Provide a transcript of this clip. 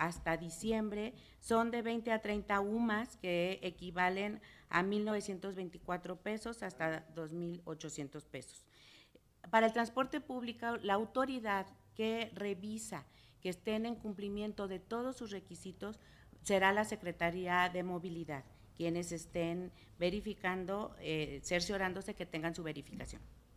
hasta diciembre, son de 20 a 30 UMAS que equivalen a 1.924 pesos hasta 2.800 pesos. Para el transporte público, la autoridad que revisa que estén en cumplimiento de todos sus requisitos será la Secretaría de Movilidad, quienes estén verificando, eh, cerciorándose que tengan su verificación.